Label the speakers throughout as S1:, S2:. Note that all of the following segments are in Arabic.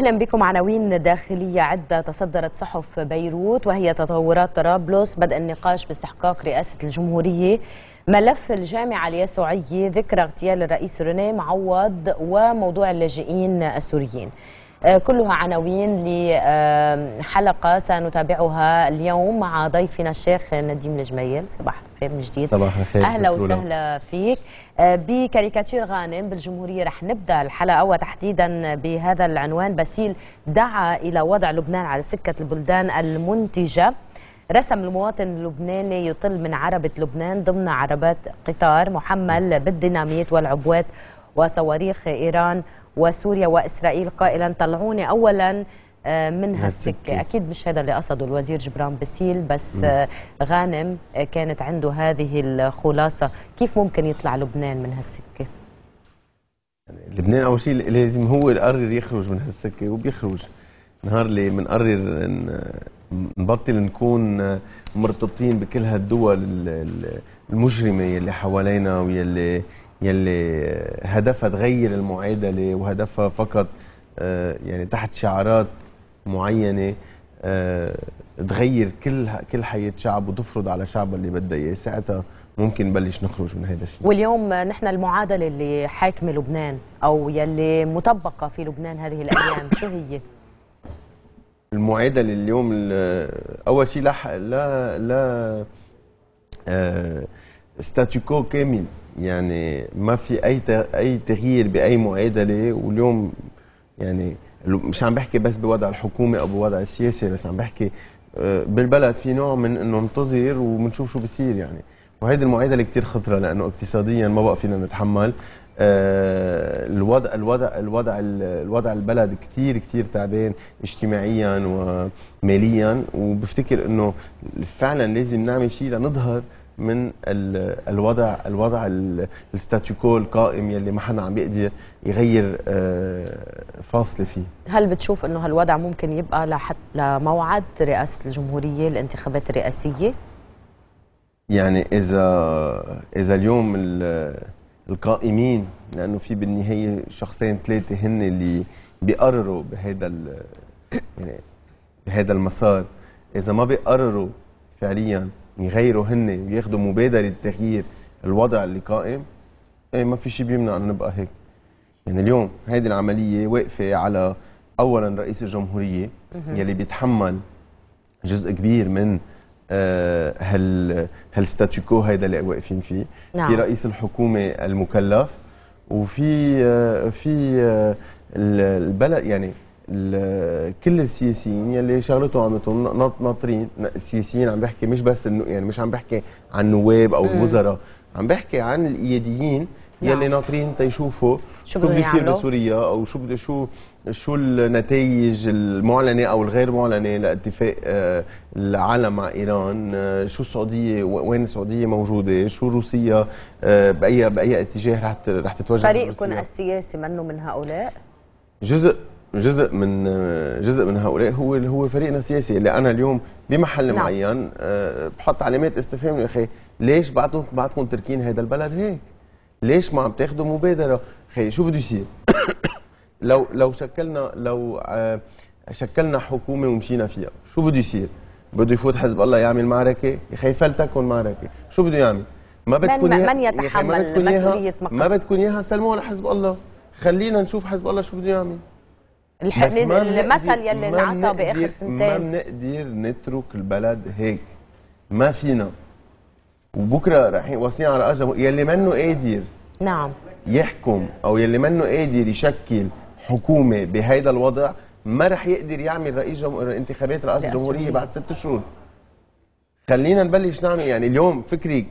S1: أهلا بكم عناوين داخلية عدة تصدرت صحف بيروت وهي تطورات طرابلس بدء النقاش باستحقاق رئاسة الجمهورية ملف الجامعة اليسوعية ذكرى اغتيال الرئيس رونيه معوض وموضوع اللاجئين السوريين آه، كلها عناوين لحلقة آه، سنتابعها اليوم مع ضيفنا الشيخ نديم الجميل صباح الخير من جديد صباح الخير أهلا وسهلا فيك بكاريكاتير غانم بالجمهورية رح نبدأ الحلقة وتحديدا بهذا العنوان باسيل دعا إلى وضع لبنان على سكة البلدان المنتجة رسم المواطن اللبناني يطل من عربة لبنان ضمن عربات قطار محمل بالديناميت والعبوات وصواريخ إيران وسوريا وإسرائيل قائلا طلعوني أولا آه، من هالسكة أكيد مش هذا اللي قصده الوزير جبران بسيل بس آه، غانم آه، كانت عنده هذه الخلاصة كيف ممكن يطلع لبنان من هالسكة؟
S2: يعني لبنان أول شيء لازم هو يقرر يخرج من هالسكة وبيخرج نهار اللي بنقرر نبطل نكون مرتبطين بكل هالدول المجرمة يلي حوالينا ويلي يلي هدفها تغير المعادلة وهدفها فقط يعني تحت شعارات معينه آه، تغير كل كل حياه شعب وتفرض على شعبها اللي بدها اياه ساعتها ممكن نبلش نخرج من هذا الشيء
S1: واليوم نحن المعادله اللي حاكمه لبنان او يلي مطبقه في لبنان هذه الايام شو هي
S2: المعادله اليوم اول شيء لا لا لا ستاتيكو آه، كامل يعني ما في اي اي تغيير باي معادله واليوم يعني مش عم بحكي بس بوضع الحكومه او بوضع السياسي بس عم بحكي آه، بالبلد في نوع من انه ننتظر وبنشوف شو بصير يعني وهيدي المعادله كثير خطره لانه اقتصاديا ما بقى فينا نتحمل آه، الوضع الوضع الوضع الوضع البلد كثير كثير تعبان اجتماعيا وماليا وبفتكر انه فعلا لازم نعمل شيء لنظهر من الوضع الوضع الستاتيكو القائم يلي ما حدا عم بيقدر يغير آه، فاصله فيه
S1: هل بتشوف انه هالوضع ممكن يبقى لحد لموعد رئاسه الجمهوريه الانتخابات الرئاسيه
S2: يعني اذا اذا اليوم القائمين لانه في بالنهايه شخصين ثلاثه هن اللي بيقرروا بهذا يعني بهذا المسار اذا ما بيقرروا فعليا يغيروا يعني هن وياخذوا مبادره تغيير الوضع اللي قائم ايه ما في شيء بيمنع انه نبقى هيك يعني اليوم هيدي العمليه واقفه على اولا رئيس الجمهوريه يلي بيتحمل جزء كبير من آه هال هالستاتيكو هيدا اللي واقفين فيه نعم. في رئيس الحكومه المكلف وفي آه في آه البلد يعني كل السياسيين يلي شغلتهم عم نط ناطرين السياسيين عم بحكي مش بس انه يعني مش عم بحكي عن نواب او الوزراء عم بحكي عن القياديين يلي نعم. ناطرين تيشوفوا شو بده يصير بسوريا او شو بده شو شو النتائج المعلنه او الغير معلنه لاتفاق آه، العالم مع ايران آه، شو السعوديه وين السعوديه موجوده شو روسيا آه، باي باي اتجاه رح رح تتوجه فريقكم
S1: السياسي منه من هؤلاء
S2: جزء جزء من جزء من هؤلاء هو اللي هو فريقنا السياسي اللي انا اليوم بمحل نعم. معين آه، بحط علامات استفهام يا اخي ليش بعدكم بعدكم تركين هذا البلد هيك؟ ليش ما عم تاخذوا مبادره؟ خي شو بده يصير؟ لو لو شكلنا لو آه، شكلنا حكومه ومشينا فيها، شو بده يصير؟ بده يفوت حزب الله يعمل معركه؟ يا اخي فلتكن معركه، شو بده يعمل؟ ما بدكم من, من يتحمل مسؤوليه ما بدكم اياها سلموها لحزب الله، خلينا نشوف حزب الله شو بده يعمل. المثل يلي انعطى باخر سنتين ما بنقدر نترك البلد هيك ما فينا وبكره رح واصلين على اجل يلي منه قادر نعم يحكم او يلي منه قادر يشكل حكومه بهيدا الوضع ما رح يقدر يعمل رئيس جم... انتخابات رئاسه الجمهوريه بعد ست شهور خلينا نبلش نعمل يعني اليوم فكري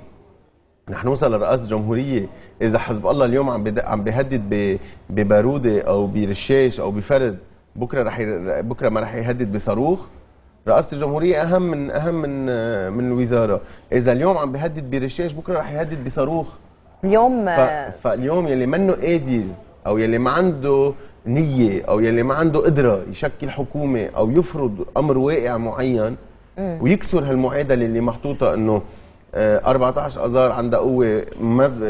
S2: نوصل لرئاسه جمهوريه اذا حزب الله اليوم عم عم بيهدد بباروده او برشاش او بفرد بكره رح بكره ما رح يهدد بصاروخ رئاسه الجمهوريه اهم من اهم من من الوزاره اذا اليوم عم بيهدد برشاش بكره رح يهدد بصاروخ اليوم ف... فاليوم يلي منه قادر او يلي ما عنده نيه او يلي ما عنده قدره يشكل حكومه او يفرض امر واقع معين ويكسر هالمعادله اللي محطوطه انه 14 آه، اذار عندها قوه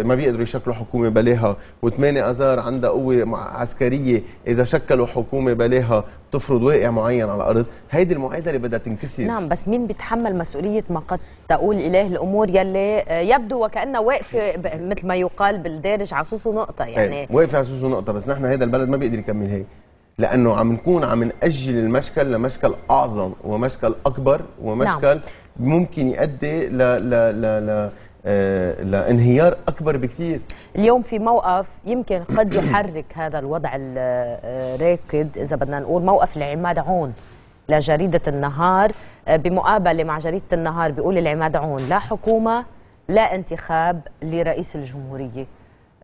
S2: ما بيقدروا يشكلوا حكومه بلاها و8 اذار عندها قوه عسكريه اذا شكلوا حكومه بلاها تفرض واقع معين على الارض هيدي المعادله بدها تنكسر نعم
S1: بس مين بيتحمل مسؤوليه ما قد تقول اله الامور يلي آه، يبدو وكانها واقفه مثل ما يقال بالدارج عصوص نقطه إيه، يعني
S2: واقفه عصوص نقطه بس نحن هذا البلد ما بيقدر يكمل هيك لانه عم نكون عم ناجل المشكل لمشكل اعظم ومشكل اكبر ومشكل نعم. ممكن يؤدي ل ل ل ل آه، لانهيار اكبر بكثير
S1: اليوم في موقف يمكن قد يحرك هذا الوضع آه، الراكد اذا بدنا نقول موقف العماد عون لجريده النهار آه، بمقابله مع جريده النهار بيقول العماد عون لا حكومه لا انتخاب لرئيس الجمهوريه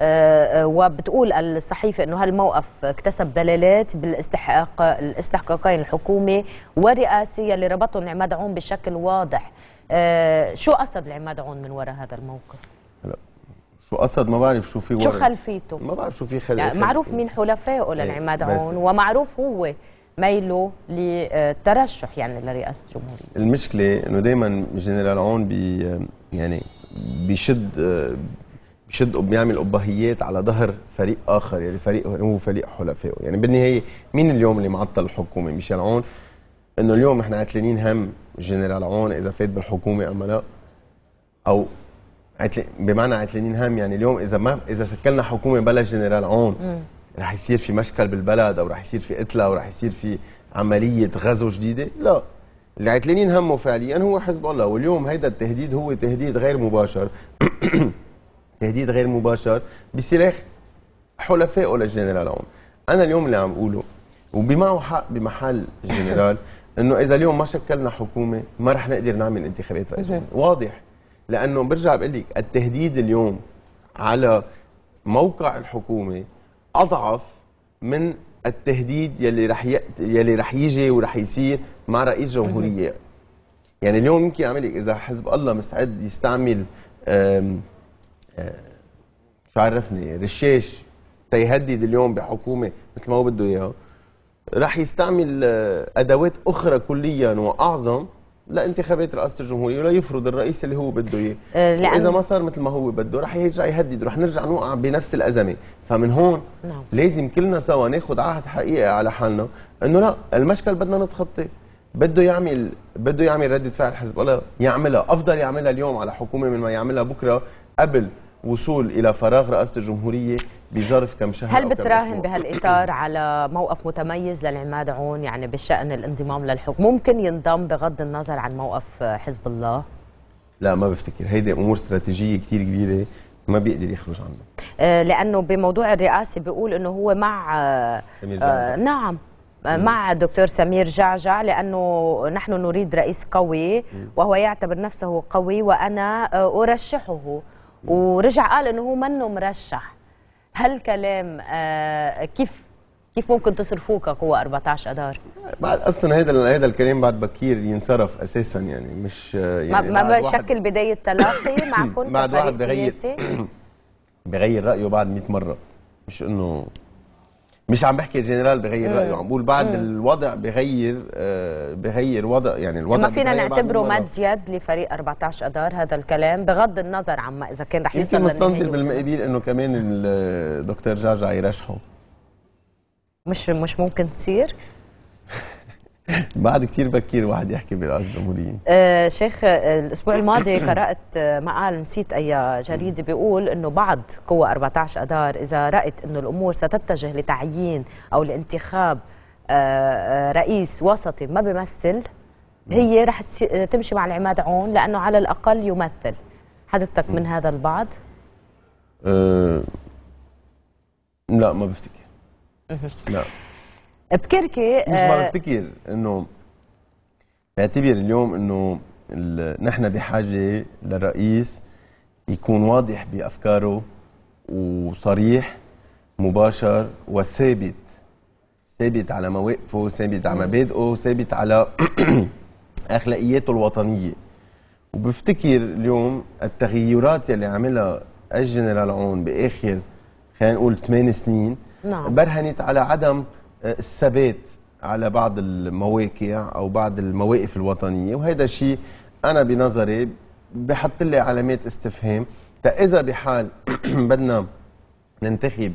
S1: آه، آه، وبتقول الصحيفة أنه هالموقف اكتسب دلالات بالاستحقاق الاستحقاقين الحكومة ورئاسية اللي ربطهم عماد عون بشكل واضح آه، شو قصد عماد عون من وراء هذا الموقف؟
S2: شو قصد ما بعرف شو في شو خلفيته؟ ما بعرف شو في خلفيته يعني معروف مين
S1: حلفائه للعماد إيه، عون ومعروف هو ميله للترشح يعني لرئاسه الجمهوريه
S2: المشكله انه دائما جنرال عون بي يعني بيشد بيشد بيعمل أبهيات على ظهر فريق آخر يعني فريق هو فريق حلفائه يعني بالنهاية مين اليوم اللي معطل الحكومة ميشيل عون إنه اليوم نحن عتلانين هم الجنرال عون إذا فات بالحكومة أم لا أو بمعنى عتلانين هم يعني اليوم إذا ما إذا شكلنا حكومة بلا جنرال عون رح يصير في مشكل بالبلد أو رح يصير في قتلة أو رح يصير في عملية غزو جديدة لا اللي عتلانين همه فعليا هو حزب الله واليوم هيدا التهديد هو تهديد غير مباشر تهديد غير مباشر بسلاح حلفائه للجنرال عون انا اليوم اللي عم بقوله وبمعه حق بمحل الجنرال انه اذا اليوم ما شكلنا حكومه ما رح نقدر نعمل انتخابات رئيس واضح لانه برجع بقول لك التهديد اليوم على موقع الحكومه اضعف من التهديد يلي رح ي... يلي رح يجي ورح يصير مع رئيس جمهوريه يعني اليوم يمكن اعمل اذا حزب الله مستعد يستعمل شو عرفني رشاش تيهدد اليوم بحكومه مثل ما هو بده اياها راح يستعمل آه، ادوات اخرى كليا واعظم لانتخابات رئاسه الجمهوريه ولا يفرض الرئيس اللي هو بده اياه أه اذا ما صار مثل ما هو بده رح يرجع يهدد راح نرجع نوقع بنفس الازمه فمن هون نعم. لازم كلنا سوا ناخذ عهد حقيقي على حالنا انه لا المشكل بدنا نتخطى بده يعمل بده يعمل رده فعل حزب الله يعملها افضل يعملها اليوم على حكومه من ما يعملها بكره قبل وصول الى فراغ رئاسه الجمهوريه بظرف كم شهر هل بتراهن
S1: بهالاطار على موقف متميز للعماد عون يعني بشان الانضمام للحكم ممكن ينضم بغض النظر عن موقف حزب الله
S2: لا ما بفتكر هيدي امور استراتيجيه كثير كبيره ما بيقدر يخرج عنها
S1: آه، لانه بموضوع الرئاسه بيقول انه هو مع آه، سمير آه نعم آه، مع دكتور سمير جعجع لأنه نحن نريد رئيس قوي وهو يعتبر نفسه قوي وأنا أرشحه ورجع قال انه هو منه مرشح هالكلام آه، كيف كيف ممكن تصرفوه كقوة 14 أدار؟
S2: بعد أصلا هيدا هيدا الكلام بعد بكير ينصرف أساسا يعني مش آه، يعني ما بشكل
S1: بداية تلاقي مع كل بعد واحد بغير
S2: بغير رأيه بعد 100 مرة مش إنه مش عم بحكي الجنرال بغير مم. رايه عم بقول بعد مم. الوضع بغير آه بغير وضع يعني الوضع ما فينا نعتبره مد
S1: يد لفريق 14 اذار هذا الكلام بغض النظر عما اذا كان رح يوصل يمكن مستنزل بالمقابل
S2: انه كمان الدكتور جعجع يرشحه
S1: مش مش ممكن تصير
S2: بعد كثير بكير واحد يحكي برئاسة جمهورية
S1: آه شيخ آه، الأسبوع الماضي قرأت آه، مقال نسيت أي جريدة بيقول أنه بعد قوى 14 اذار إذا رأت أنه الأمور ستتجه لتعيين أو لانتخاب آه، رئيس وسطي ما بيمثل هي نعم. رح تمشي مع العماد عون لأنه على الأقل يمثل حدثتك من نعم. هذا البعض؟
S2: أه لا ما بفتكر لا
S1: بكركي مش ما آه، بفتكر
S2: انه بعتبر اليوم انه نحن بحاجه للرئيس يكون واضح بافكاره وصريح مباشر وثابت ثابت على مواقفه ثابت على مبادئه ثابت على اخلاقياته الوطنيه وبفتكر اليوم التغيرات اللي عملها الجنرال عون باخر خلينا نقول 8 سنين نعم. برهنت على عدم آه، الثبات على بعض المواقع او بعض المواقف الوطنيه وهذا شيء انا بنظري بحط لي علامات استفهام اذا بحال بدنا ننتخب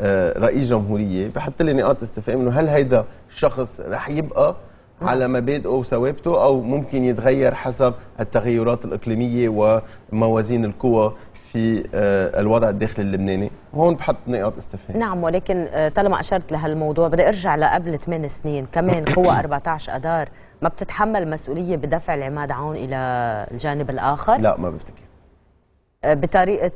S2: آه، رئيس جمهوريه بحط لي نقاط استفهام انه هل هيدا الشخص رح يبقى على مبادئه وثوابته او ممكن يتغير حسب التغيرات الاقليميه وموازين القوى في آه، الوضع الداخلي اللبناني هون بحط نقاط استفهام
S1: نعم ولكن آه، طالما اشرت لهالموضوع بدي ارجع لقبل 8 سنين كمان قوى 14 اذار ما بتتحمل مسؤوليه بدفع العماد عون الى الجانب الاخر لا ما بفتكر آه، بطريقه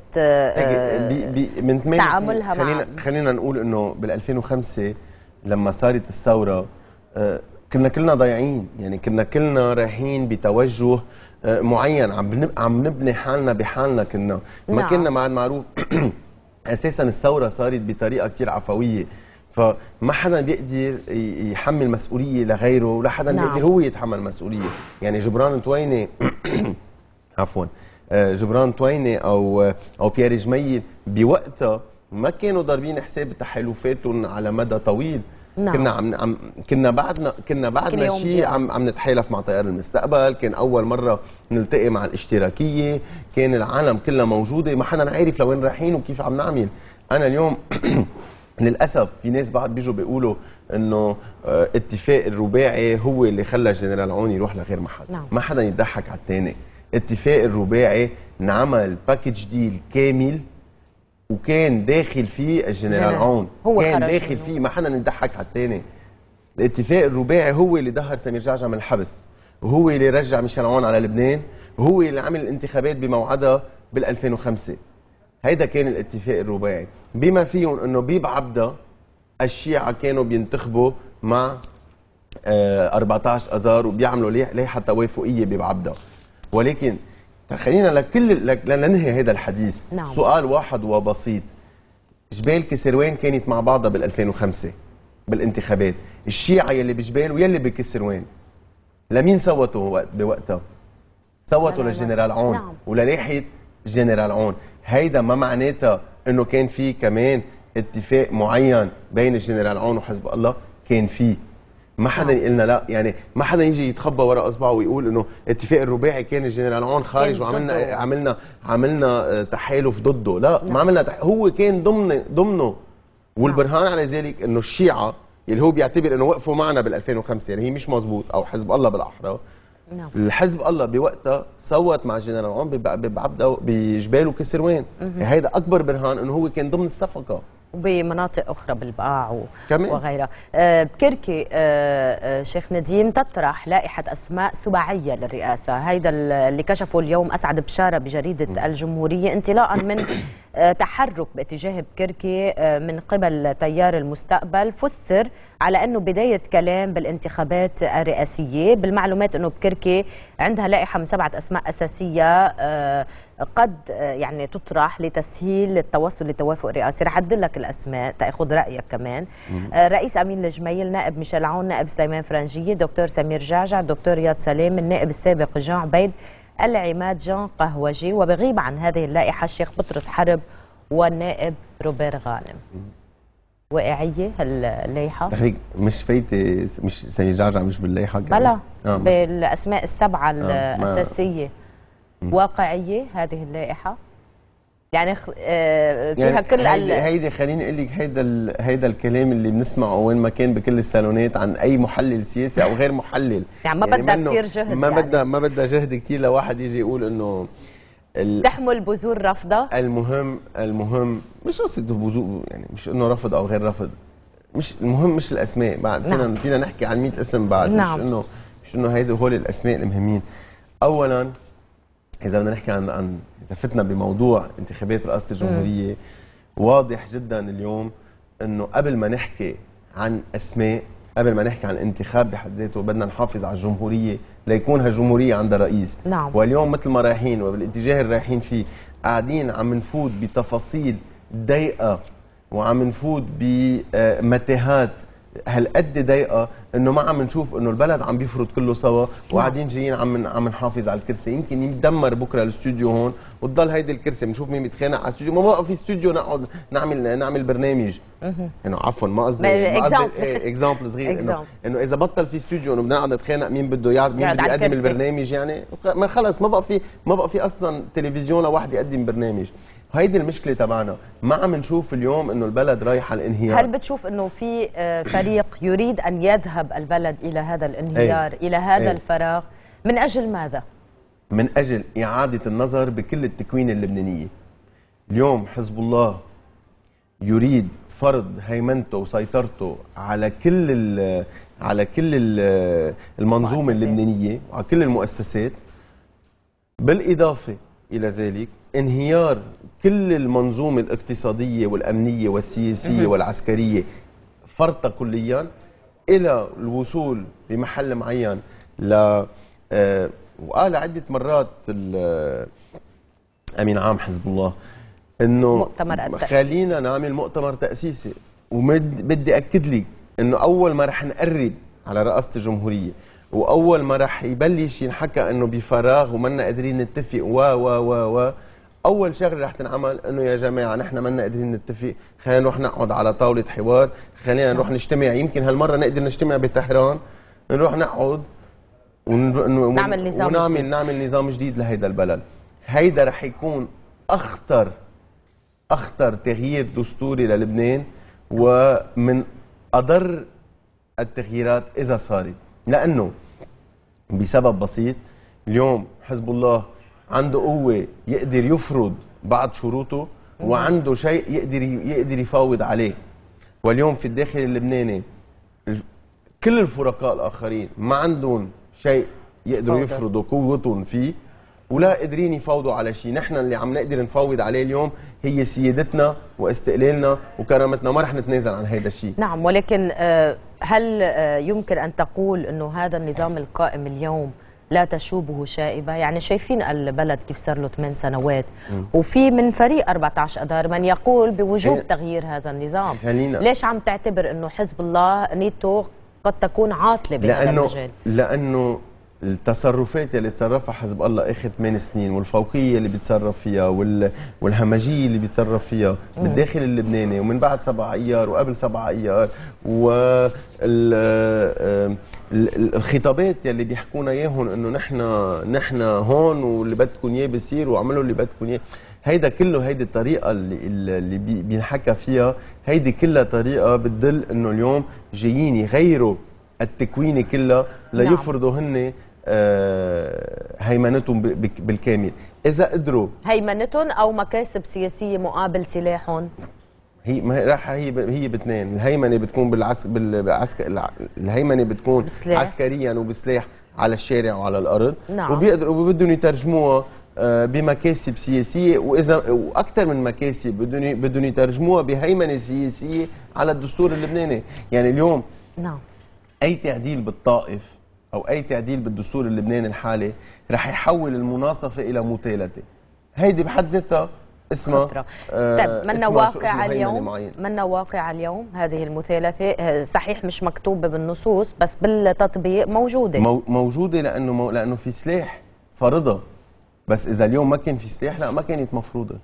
S1: بي
S2: بي من 8 تعاملها سنين خلينا خلينا نقول انه بال 2005 لما صارت الثوره كنا كلنا ضايعين يعني كنا كلنا رايحين بتوجه معين عم عم نبني حالنا بحالنا كنا ما نعم. كنا بعد معروف اساسا الثوره صارت بطريقه كثير عفويه فما حدا بيقدر يحمل مسؤوليه لغيره ولا حدا نعم. بيقدر هو يتحمل مسؤوليه يعني جبران تويني عفوا آه، جبران تويني او آه، او بيير جميل بوقتها ما كانوا ضاربين حساب تحالفاتهم على مدى طويل نعم. كنا عم, عم كنا بعدنا كنا بعدنا شيء عم عم نتحالف مع تيار المستقبل كان اول مره نلتقي مع الاشتراكيه كان العالم كلها موجوده ما حدا عارف لوين رايحين وكيف عم نعمل انا اليوم للاسف في ناس بعد بيجوا بيقولوا انه آه، اتفاق الرباعي هو اللي خلى الجنرال عون يروح لغير محل نعم. ما حدا يضحك على الثاني اتفاق الرباعي انعمل باكج ديل كامل وكان داخل فيه الجنرال عون كان داخل فيه ما حنا نضحك على الثاني الاتفاق الرباعي هو اللي ظهر سمير جعجع من الحبس وهو اللي رجع ميشيل عون على لبنان وهو اللي عمل الانتخابات بموعدها بال 2005 هيدا كان الاتفاق الرباعي بما فيهم انه بيب عبده الشيعة كانوا بينتخبوا مع 14 آه، اذار وبيعملوا لائحه توافقيه بيب عبده ولكن خلينا لكل لك لننهي هذا الحديث نعم. سؤال واحد وبسيط جبال كسروان كانت مع بعضها بال 2005 بالانتخابات الشيعة يلي بجبال ويلي بكسروان لمين صوتوا بوقتها صوتوا للجنرال عون نعم. ولناحية الجنرال عون هيدا ما معناتها انه كان في كمان اتفاق معين بين الجنرال عون وحزب الله كان فيه ما حدا آه. يقول لنا لا يعني ما حدا يجي يتخبى وراء اصبعه ويقول انه اتفاق الرباعي كان الجنرال عون خارج وعملنا عملنا عملنا آه، تحالف ضده لا ما نعم. عملنا تح... هو كان ضمن ضمنه والبرهان نعم. على ذلك انه الشيعه اللي هو بيعتبر انه وقفوا معنا بال 2005 يعني هي مش مزبوط او حزب الله بالاحرى نعم الحزب الله بوقتها صوت مع الجنرال عون بعبده بجبال وكسروان يعني هيدا اكبر برهان انه هو كان ضمن الصفقه
S1: وبمناطق أخرى بالبقاع وغيرها آه، بكركي آه، آه، شيخ نديم تطرح لائحة أسماء سباعية للرئاسة هيدا اللي كشفه اليوم أسعد بشارة بجريدة الجمهورية انطلاقا من آه، تحرك باتجاه بكركي آه، من قبل تيار المستقبل فسر على أنه بداية كلام بالانتخابات الرئاسية بالمعلومات أنه بكركي عندها لائحة من سبعة أسماء أساسية آه، قد يعني تطرح لتسهيل التوصل لتوافق رئاسي رح لك الأسماء تأخذ رأيك كمان رئيس أمين الجميل نائب ميشيل عون نائب سليمان فرنجية دكتور سمير جعجع دكتور رياض سلام النائب السابق جان عبيد العماد جان قهوجي وبغيب عن هذه اللائحة الشيخ بطرس حرب والنائب روبير غانم واقعية اللائحة تخليك
S2: مش فايت مش سامي جعجع مش باللائحة بلا آه
S1: بالأسماء السبعة آه الأساسية واقعية هذه اللائحة يعني خ... آه فيها يعني كل هيدي,
S2: خليني اقول لك هيدا ال... هيدا الكلام اللي بنسمعه وين ما كان بكل الصالونات عن اي محلل سياسي او غير محلل يعني ما يعني بدها كثير جهد ما يعني. بدها ما بدها جهد كثير لواحد يجي يقول انه ال...
S1: تحمل بذور رفضه
S2: المهم المهم مش قصه بذور يعني مش انه رفض او غير رفض مش المهم مش الاسماء بعد نعم. فينا نعم. فينا نحكي عن 100 اسم بعد نعم. مش انه مش انه هيدي هول الاسماء المهمين اولا اذا بدنا نحكي عن عن اذا فتنا بموضوع انتخابات رئاسه الجمهوريه واضح جدا اليوم انه قبل ما نحكي عن اسماء قبل ما نحكي عن انتخاب بحد ذاته بدنا نحافظ على الجمهوريه ليكون هالجمهوريه عندها رئيس نعم. واليوم مثل ما رايحين وبالاتجاه اللي رايحين فيه قاعدين عم نفوت بتفاصيل ضيقه وعم نفوت بمتاهات هالقد ضيقه انه ما عم نشوف انه البلد عم بيفرض كله سوا وقاعدين جايين عم عم نحافظ على الكرسي يمكن يتدمر بكره الاستوديو هون وتضل هيدي الكرسي بنشوف مين بيتخانق على الاستوديو ما بقى في استوديو نقعد نعمل نعمل برنامج انه عفوا ما قصدي اكزامبل إيه، صغير انه انه اذا بطل في استوديو انه بدنا نقعد نتخانق مين بده يقعد مين بده يقدم البرنامج يعني ما خلص ما بقى في ما بقى في اصلا تلفزيون لواحد يقدم برنامج هيدي المشكله تبعنا ما عم نشوف اليوم انه البلد رايحه على الانهيار هل
S1: بتشوف انه في فريق آه، يريد ان يذهب تذهب البلد إلى هذا الانهيار أي. إلى هذا أي. الفراغ من أجل ماذا؟
S2: من أجل إعادة النظر بكل التكوين اللبنانية اليوم حزب الله يريد فرض هيمنته وسيطرته على كل ال على كل المنظومة اللبنانية وعلى كل المؤسسات بالإضافة إلى ذلك انهيار كل المنظومة الاقتصادية والأمنية والسياسية والعسكرية فرطة كليا الى الوصول بمحل معين ل آه، وقال عده مرات آه، امين عام حزب الله انه مؤتمر خلينا نعمل مؤتمر تاسيسي وبدي اكد لك انه اول ما رح نقرب على رئاسه الجمهوريه واول ما رح يبلش ينحكى انه بفراغ ومنا قادرين نتفق و و و و اول شغله رح تنعمل انه يا جماعه نحن ما قادرين نتفق خلينا نروح نقعد على طاوله حوار خلينا نروح نعم. نجتمع يمكن هالمره نقدر نجتمع بطهران نروح نقعد ون... نعمل نظام ونعمل جديد. نعمل نظام جديد لهيدا البلد هيدا رح يكون اخطر اخطر تغيير دستوري للبنان ومن اضر التغييرات اذا صارت لانه بسبب بسيط اليوم حزب الله عنده قوه يقدر يفرض بعض شروطه وعنده شيء يقدر يقدر يفاوض عليه واليوم في الداخل اللبناني كل الفرقاء الاخرين ما عندهم شيء يقدروا يفرضوا قوتهم فيه ولا قادرين يفاوضوا على شيء، نحن اللي عم نقدر نفاوض عليه اليوم هي سيادتنا واستقلالنا وكرامتنا، ما رح نتنازل عن هذا الشيء.
S1: نعم ولكن آه، هل آه، يمكن ان تقول انه هذا النظام القائم اليوم لا تشوبه شائبة يعني شايفين البلد كيف صار له 8 سنوات م. وفي من فريق 14 أدار من يقول بوجوب هل... تغيير هذا النظام خلينا. ليش عم تعتبر أنه حزب الله نيتو قد تكون عاطلة بهذا لأنه... المجال
S2: لأنه التصرفات اللي تصرفها حزب الله اخر ثمان سنين والفوقيه اللي بيتصرف فيها وال... والهمجيه اللي بيتصرف فيها بالداخل اللبناني ومن بعد 7 ايار وقبل 7 ايار وال الخطابات يلي بيحكونا اياهم انه نحن نحن هون واللي بدكم اياه بيصير واعملوا اللي بدكم اياه هيدا كله هيدي الطريقه اللي, اللي بينحكى فيها هيدي كلها طريقه بتدل انه اليوم جايين يغيروا التكوين كلها نعم. ليفرضوا نعم. هن آه، هيمنتهم بالكامل اذا قدروا
S1: هيمنتهم او مكاسب سياسيه مقابل سلاحهم
S2: هي ما هي راح هي هي باثنين الهيمنه بتكون بالعسك بالعسكر الهيمنه بتكون بسلاح. عسكريا وبسلاح على الشارع وعلى الارض نعم. وبيقدروا وبدهم يترجموها آه، بمكاسب سياسيه واذا واكثر من مكاسب بدهم بدهم يترجموها بهيمنه سياسيه على الدستور اللبناني يعني اليوم نعم اي تعديل بالطائف او اي تعديل بالدستور اللبناني الحالي رح يحول المناصفه الى متالته هيدي بحد ذاتها اسمها خطرة. آه طيب منا واقع اليوم
S1: منا واقع اليوم هذه المثالثه آه، صحيح مش مكتوبه بالنصوص بس بالتطبيق موجوده
S2: موجوده لانه مو لانه في سلاح فرضها بس اذا اليوم ما كان في سلاح لا ما كانت مفروضه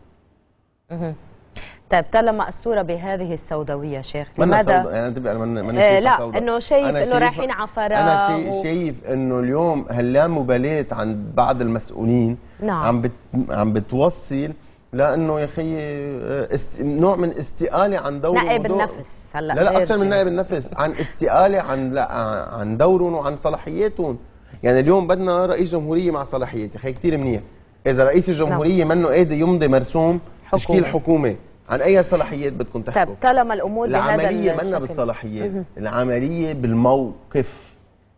S1: طيب طالما الصوره بهذه السوداويه شيخ لماذا سود...
S2: انا تبقى من... من آه لا انه شايف انه رايحين على
S1: فراغ انا شايف, و...
S2: شايف انه اليوم هاللامبالاه عند بعض المسؤولين نعم. عم بت... عم بتوصل لانه يا اخي آه، است... نوع من استقاله عن دوره نائب ودور... النفس
S1: هلا لا لا اكثر من نائب
S2: النفس عن استقاله عن لا عن دورهم وعن صلاحياتهم يعني اليوم بدنا رئيس جمهوريه مع صلاحيات يا اخي كثير منيح اذا رئيس نعم. الجمهوريه منه قادر يمضي مرسوم حكومة. تشكيل حكومه عن اي صلاحيات بتكون تحكم طب
S1: طالما الامور العمليه منا بالصلاحيات
S2: العمليه بالموقف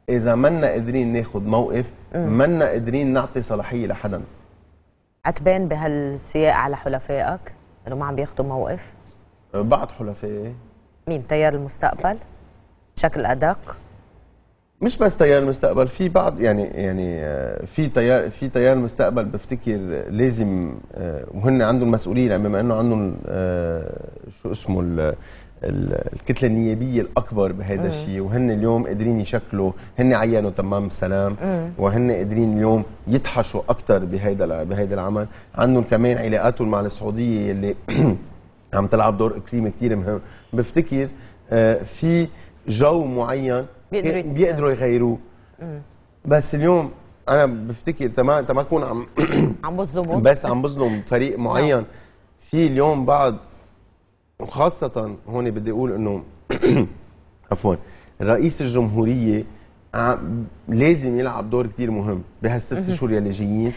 S2: اذا منا قادرين ناخذ موقف منا قادرين نعطي صلاحيه لحدا
S1: عتبان بهالسياق على حلفائك انه ما عم بياخذوا موقف
S2: بعض حلفائي
S1: مين تيار المستقبل بشكل ادق
S2: مش بس تيار المستقبل في بعض يعني يعني آه، في تيار في تيار المستقبل بفتكر لازم آه، وهن عنده المسؤوليه لان يعني بما انه عنده آه، شو اسمه الكتله النيابيه الاكبر بهذا الشيء وهن اليوم قادرين يشكلوا هن عينوا تمام سلام وهن قادرين اليوم يتحشوا اكثر بهذا بهذا العمل عندهم كمان علاقاتهم مع السعوديه اللي عم تلعب دور اقليمي كثير مهم بفتكر في جو معين بيقدروا إيه، بيقدروا يغيروه بس اليوم انا بفتكر تما تما انت ما تكون عم عم بظلمه بس عم بظلم فريق نعم. معين في اليوم بعض وخاصه هون بدي اقول انه عفوا رئيس الجمهوريه لازم يلعب دور كثير مهم بهالست شهور يلي جايين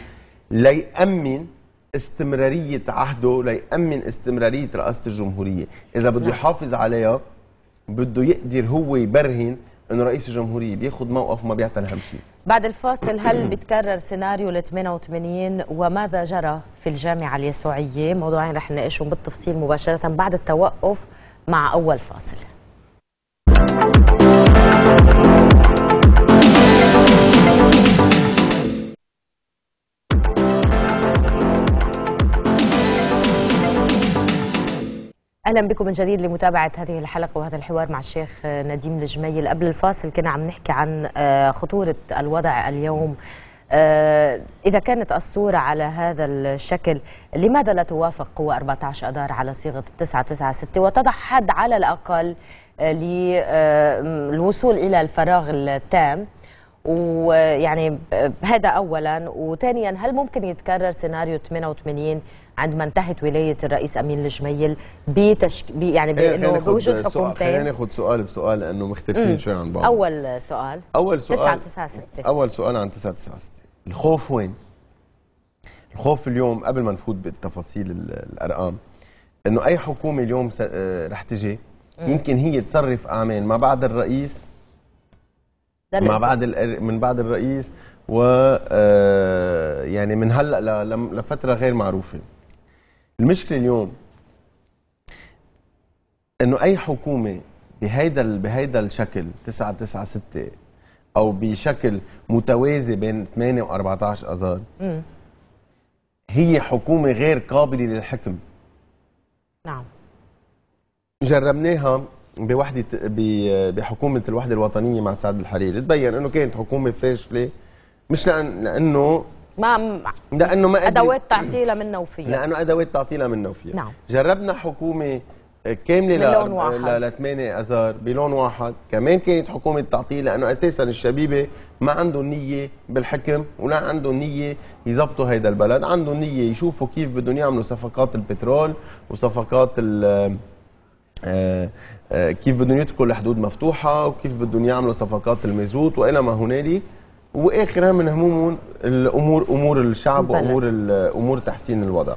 S2: ليأمن استمرارية عهده ليأمن استمرارية رئاسة الجمهورية إذا بده نعم. يحافظ عليها بده يقدر هو يبرهن انه رئيس الجمهوريه بياخذ موقف وما بيعتنهم شيء
S1: بعد الفاصل هل بتكرر سيناريو ال 88 وماذا جرى في الجامعه اليسوعيه موضوعين رح نناقشهم بالتفصيل مباشره بعد التوقف مع اول فاصل اهلا بكم من جديد لمتابعه هذه الحلقه وهذا الحوار مع الشيخ نديم الجميل قبل الفاصل كنا عم نحكي عن آه، خطوره الوضع اليوم آه، اذا كانت الصوره على هذا الشكل لماذا لا توافق قوى 14 اذار على صيغه 996 وتضع حد على الاقل آه، للوصول الى الفراغ التام ويعني هذا اولا وثانيا هل ممكن يتكرر سيناريو 88 عندما انتهت ولايه الرئيس امين الجميل بتشك... بي يعني بانه بوجود حكومتين خلينا
S2: ناخذ سؤال بسؤال لانه مختلفين شوي عن بعض
S1: اول سؤال اول سؤال 996 اول
S2: سؤال عن 996 الخوف وين؟ الخوف اليوم قبل ما نفوت بالتفاصيل الارقام انه اي حكومه اليوم س... آه، رح تجي يمكن هي تصرف اعمال ما بعد الرئيس ما بعد من بعد الرئيس و آه، يعني من هلا لفتره غير معروفه المشكله اليوم انه اي حكومه بهيدا بهيدا الشكل 9 9 6 او بشكل متوازي بين 8 و14 اذار هي حكومه غير قابله للحكم نعم جربناها بوحدة بحكومة الوحدة الوطنية مع سعد الحريري تبين انه كانت حكومة فاشلة مش لأن لانه ما لانه ما ادوات تعطيلة
S1: منا وفيها لانه
S2: ادوات تعطيلة منا وفيها نعم جربنا حكومه كامله ل 8 اذار بلون واحد كمان كانت حكومه تعطيل لانه اساسا الشبيبه ما عندهم نيه بالحكم ولا عندهم نيه يظبطوا هيدا البلد عندهم نيه يشوفوا كيف بدهم يعملوا صفقات البترول وصفقات ال آه، آه، كيف بدهم يتركوا الحدود مفتوحه وكيف بدهم يعملوا صفقات المازوت والى ما هنالك واخرها من همومهم الامور امور الشعب وامور امور تحسين الوضع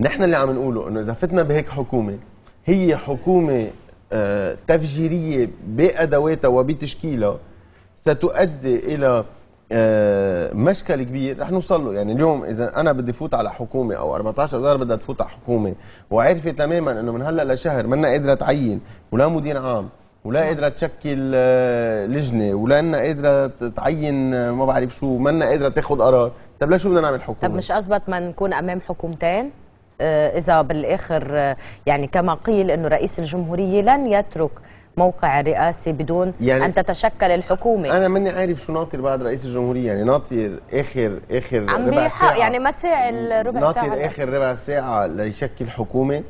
S2: نحن اللي عم نقوله انه اذا فتنا بهيك حكومه هي حكومه آه، تفجيريه بادواتها وبتشكيلها ستؤدي الى آه، مشكل كبير رح نوصل له يعني اليوم اذا انا بدي فوت على حكومه او 14 اذار بدها تفوت على حكومه وعارفه تماما انه من هلا لشهر منا قادره تعين ولا مدير عام ولا نعم. قادره تشكل آه، لجنه ولا قادره تعين آه، ما بعرف شو ما قادره تاخذ قرار طب ليش بدنا نعمل حكومه طب مش
S1: اضبط ما نكون امام حكومتين آه، اذا بالاخر يعني كما قيل انه رئيس الجمهوريه لن يترك موقع الرئاسي بدون يعني ان تتشكل الحكومه
S2: انا ماني عارف شو ناطر بعد رئيس الجمهوريه يعني ناطر اخر اخر عم ربع ساعه يعني
S1: ما ساعه الربع ناطر ساعه ناطر
S2: اخر ربع ساعه ليشكل حكومه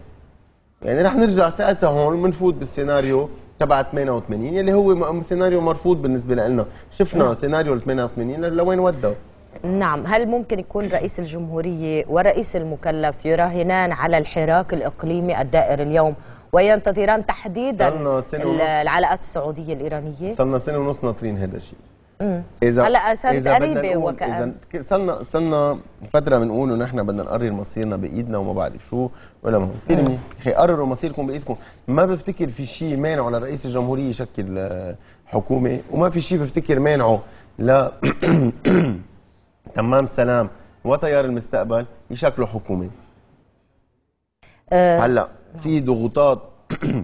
S2: يعني رح نرجع ساعتها هون بنفوت بالسيناريو تبع 88 يلي هو سيناريو مرفوض بالنسبه لنا شفنا نعم. سيناريو ال 88 لوين ودى
S1: نعم هل ممكن يكون رئيس الجمهورية ورئيس المكلف يراهنان على الحراك الإقليمي الدائر اليوم وينتظران تحديدا العلاقات السعودية الإيرانية صرنا
S2: سنة ونص ناطرين هذا الشيء اذا هلا صارت قريبه وكأن اذا صرنا صرنا فتره بنقول انه احنا بدنا نقرر مصيرنا بايدنا وما بعرف شو ولا ما كثير اخي قرروا مصيركم بايدكم ما بفتكر في شيء مانعه لرئيس الجمهوريه يشكل آه، حكومه وما في شيء بفتكر مانعه ل تمام سلام وتيار المستقبل يشكلوا حكومه آه. هلا في ضغوطات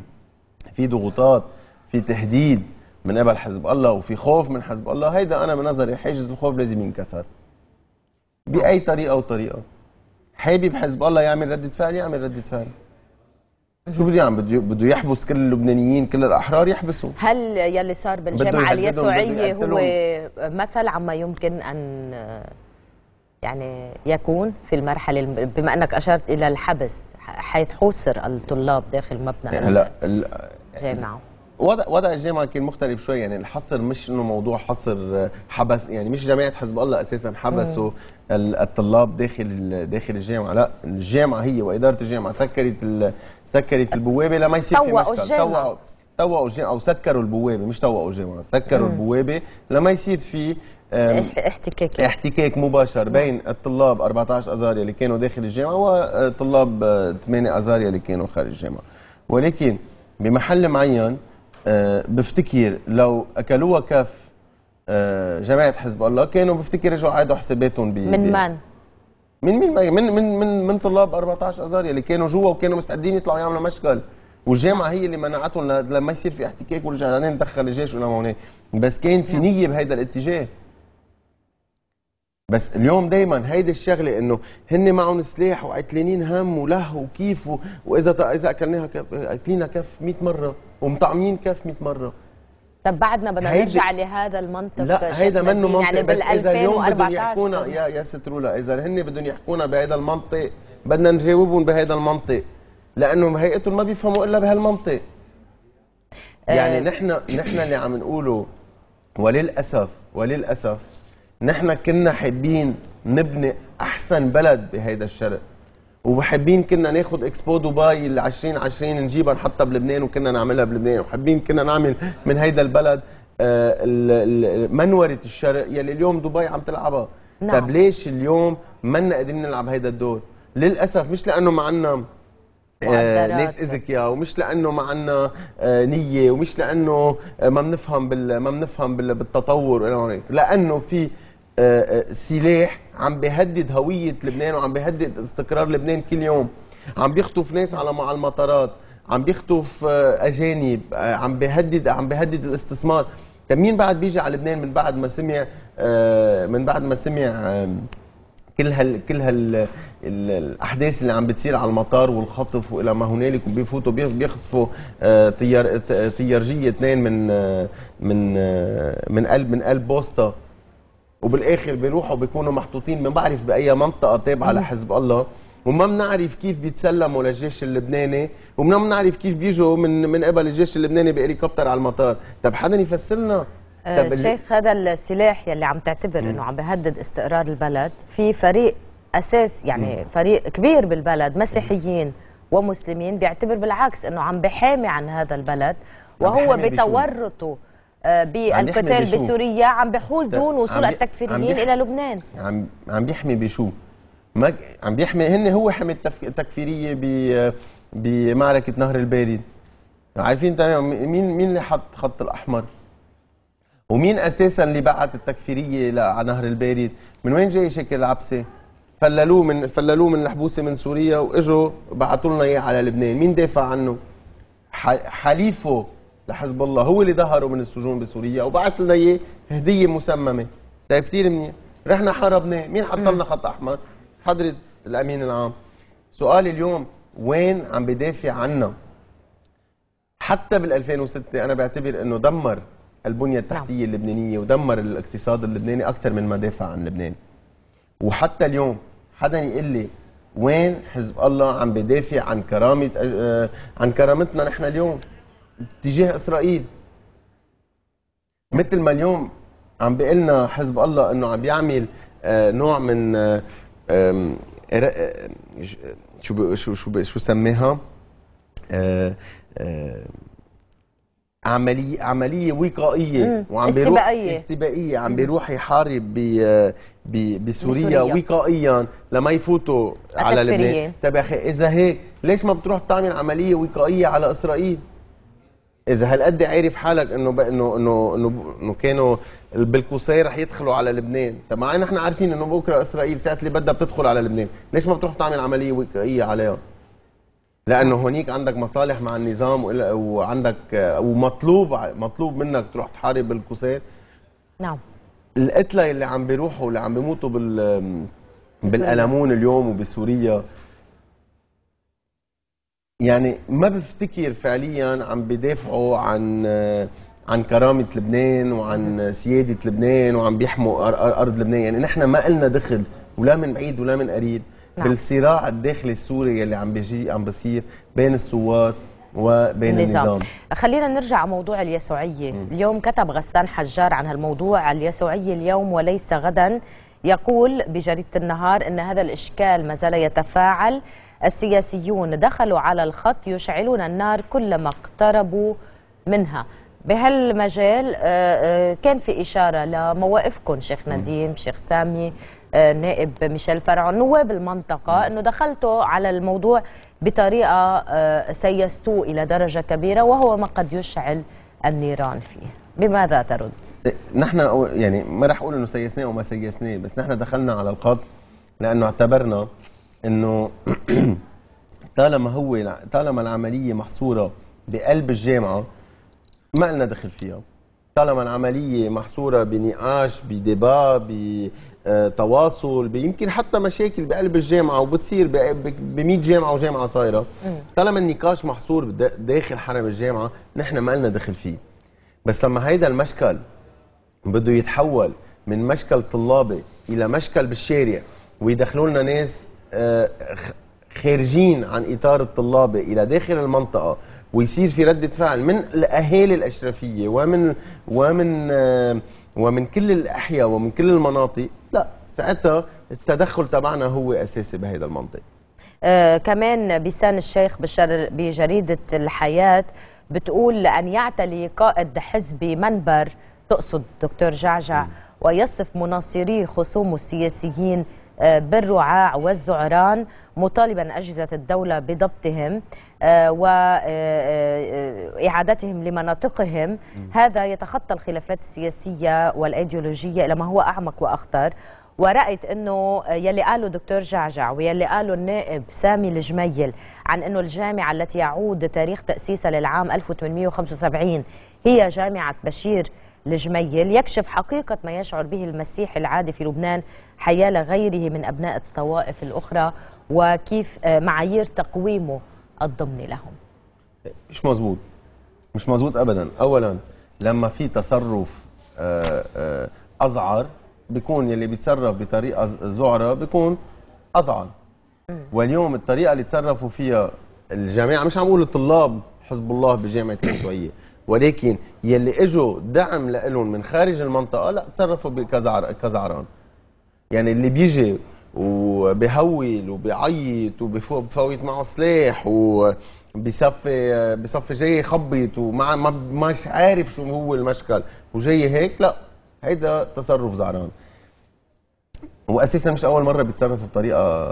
S2: في ضغوطات في تهديد من قبل حزب الله وفي خوف من حزب الله هيدا انا بنظري حاجز الخوف لازم ينكسر باي طريقه وطريقه حابب حزب الله يعمل رده فعل يعمل رده فعل شو بده يعمل بده بده يحبس كل اللبنانيين كل الاحرار يحبسوا
S1: هل يلي صار بالجامعه اليسوعيه هو مثل عما يمكن ان يعني يكون في المرحله بما انك اشرت الى الحبس حيث حوصر الطلاب داخل مبنى يعني هلا
S2: الجامعه وضع وضع الجامعه كان مختلف شوي يعني الحصر مش انه موضوع حصر آه، حبس يعني مش جماعه حزب الله اساسا حبسوا الطلاب داخل داخل الجامعه لا الجامعه هي واداره الجامعه سكرت سكرت البوابه لما يصير في مشكل طوعوا طوعوا الجامعه او سكروا البوابه مش طوعوا الجامعه سكروا مم. البوابه لما يصير في احتكاك احتكاك مباشر بين الطلاب 14 ازاريا اللي كانوا داخل الجامعه وطلاب آه، 8 آه، ازاريا اللي كانوا خارج الجامعه ولكن بمحل معين آه، بفتكر لو اكلوها كف آه، جماعه حزب الله كانوا بفتكر رجعوا عادوا حساباتهم بي من من؟ من مين من من من من طلاب 14 اذار يلي كانوا جوا وكانوا مستعدين يطلعوا يعملوا مشكل والجامعه هي اللي منعتهم لما يصير في احتكاك بعدين دخل الجيش ولا هون بس كان في نعم. نيه بهيدا الاتجاه بس اليوم دائما هيدي الشغله انه هن معهم سلاح وعتلانين هم وله وكيف واذا اذا اكلناها كف اكلينا كف 100 مره ومطعمين كاف 100 مره
S1: طب بعدنا بدنا نرجع لهذا المنطق لا هيدا منه يعني منطق يعني بس اذا اليوم بدهم يحكونا يا
S2: يا سترولا اذا هن بدهم يحكونا بهذا المنطق بدنا نجاوبهم بهذا المنطق لانه هيئتهم ما بيفهموا الا بهالمنطق آه، يعني نحن نحن اللي عم نقوله وللاسف وللاسف نحن كنا حابين نبني احسن بلد بهيدا الشرق وحابين كنا ناخد اكسبو دبي ال 2020 نجيبها نحطها بلبنان وكنا نعملها بلبنان وحابين كنا نعمل من هيدا البلد آه، منورة الشرق يلي اليوم دبي عم تلعبها نعم. طب ليش اليوم ما قادرين نلعب هيدا الدور للاسف مش لانه ما عندنا آه ناس اذكياء ومش لانه ما عندنا آه نيه ومش لانه آه، ما بنفهم ما بنفهم بالتطور لانه في آه، آه، سلاح عم بيهدد هويه لبنان وعم بيهدد استقرار لبنان كل يوم عم بيخطف ناس على مع المطارات عم بيخطف آه، اجانب عم بيهدد عم بيهدد الاستثمار مين بعد بيجي على لبنان من بعد ما سمع من بعد ما سمع كل هال كل هال الاحداث اللي عم بتصير على المطار والخطف والى ما هنالك وبيفوتوا بيخطفوا طيار طيارجيه اثنين من من من قلب من قلب بوسطه وبالاخر بيروحوا بيكونوا محطوطين ما بعرف باي منطقه تابعه لحزب الله وما بنعرف كيف بيتسلموا للجيش اللبناني وما بنعرف كيف بيجوا من من قبل الجيش اللبناني بهليكوبتر على المطار طب حدا يفسر لنا الشيخ
S1: آه، هذا السلاح يلي عم تعتبر انه عم بهدد استقرار البلد في فريق اساس يعني مم. فريق كبير بالبلد مسيحيين ومسلمين بيعتبر بالعكس انه عم بحامي عن هذا البلد وهو بتورطه آه، بالقتال بسوريا عم بحول دون وصول التكفيريين الى لبنان
S2: عم عم بيحمي بشو؟ ما عم بيحمي هن هو حمي التكفيريه ب بمعركه نهر البارد عارفين مين مين اللي حط خط الاحمر؟ ومين اساسا اللي بعت التكفيريه على نهر البارد؟ من وين جاي شكل العبسه؟ فللوه من فللوه من الحبوسه من سوريا واجوا بعثوا لنا اياه على لبنان، مين دافع عنه؟ حليفه لحزب الله هو اللي ظهروا من السجون بسوريا وبعث لنا اياه هديه مسممه طيب كثير منيح رحنا حاربناه مين حط لنا خط احمر حضره الامين العام سؤالي اليوم وين عم بدافع عنا حتى بال 2006 انا بعتبر انه دمر البنيه نعم. التحتيه اللبنانيه ودمر الاقتصاد اللبناني اكثر من ما دافع عن لبنان وحتى اليوم حدا يقول لي وين حزب الله عم بدافع عن كرامه آه، عن كرامتنا نحن اليوم تجاه اسرائيل مثل ما اليوم عم بيقلنا حزب الله انه عم بيعمل آه، نوع من آه، آه، شو شو شو شو سميها عمليه عمليه وقائيه وعم استبائيه بيروح استباقيه عم بيروح يحارب بسوريا وقائيا لما يفوتوا على لبنان طيب يا اخي اذا هيك ليش ما بتروح بتعمل عمليه وقائيه على اسرائيل اذا هالقد عارف حالك انه انه انه انه كانوا بالكوساي رح يدخلوا على لبنان، طب ما نحن عارفين انه بكره اسرائيل ساعه اللي بدها بتدخل على لبنان، ليش ما بتروح تعمل عمليه وقائيه عليها؟ لانه هونيك عندك مصالح مع النظام وعندك آه، ومطلوب مطلوب منك تروح تحارب بالكوساي نعم القتلى اللي عم بيروحوا واللي عم بيموتوا بال بالقلمون اليوم وبسوريا يعني ما بفتكر فعليا عم بدافعوا عن آه، عن كرامة لبنان وعن سيادة لبنان وعم بيحموا أرض لبنان يعني نحن ما قلنا دخل ولا من بعيد ولا من قريب نعم. بالصراع الداخلي السوري اللي عم بيجي عم بصير بين الثوار وبين النظام. النظام
S1: خلينا نرجع على موضوع اليسوعية م. اليوم كتب غسان حجار عن هالموضوع اليسوعية اليوم وليس غدا يقول بجريدة النهار أن هذا الإشكال ما زال يتفاعل السياسيون دخلوا على الخط يشعلون النار كلما اقتربوا منها بهالمجال آه، آه، كان في إشارة لمواقفكم شيخ نديم شيخ سامي آه، نائب ميشيل فرعون نواب المنطقة أنه دخلتوا على الموضوع بطريقة سيستوه إلى درجة كبيرة وهو ما قد يشعل النيران فيه بماذا ترد؟
S2: نحن يعني ما راح اقول انه سيسناه وما سيسناه بس نحن دخلنا على القط لانه اعتبرنا انه طالما هو طالما العمليه محصوره بقلب الجامعه ما لنا دخل فيها طالما العمليه محصوره بنقاش بديبا بتواصل آه، بيمكن حتى مشاكل بقلب الجامعه وبتصير ب 100 جامعه وجامعه صايره طالما النقاش محصور داخل حرم الجامعه نحن ما لنا دخل فيه بس لما هيدا المشكل بده يتحول من مشكل طلابي الى مشكل بالشارع ويدخلوا لنا ناس خارجين عن اطار الطلابه الى داخل المنطقه ويصير في ردة فعل من الأهالي الأشرفية ومن ومن ومن كل الأحياء ومن كل المناطق لا ساعتها التدخل تبعنا هو أساسي بهذا المنطق
S1: آه كمان بيسان الشيخ بجريدة الحياة بتقول أن يعتلي قائد حزب منبر تقصد دكتور جعجع ويصف مناصري خصومه السياسيين آه، بالرعاع والزعران مطالبا أجهزة الدولة بضبطهم آه، وإعادتهم آه، لمناطقهم هذا يتخطى الخلافات السياسية والأيديولوجية إلى ما هو أعمق وأخطر ورأيت أنه يلي قاله دكتور جعجع ويلي قاله النائب سامي الجميل عن أنه الجامعة التي يعود تاريخ تأسيسها للعام 1875 هي جامعة بشير لجميل يكشف حقيقة ما يشعر به المسيح العادي في لبنان حيال غيره من أبناء الطوائف الأخرى وكيف آه، معايير تقويمه الضمني لهم
S2: مش مزبوط مش مزبوط أبدا أولا لما في تصرف آه، آه، أزعر بيكون يلي بيتصرف بطريقة زعرة بيكون أزعر واليوم الطريقة اللي تصرفوا فيها الجماعة مش عم أقول الطلاب حزب الله بجامعة العشوائية ولكن يلي اجوا دعم لهم من خارج المنطقه لا تصرفوا كزعران يعني اللي بيجي وبيهول وبيعيط وبفوت معه سلاح وبصفي بصفي جاي يخبط وما مش عارف شو هو المشكل وجاي هيك لا هيدا تصرف زعران واساسا مش اول مره بيتصرفوا بطريقه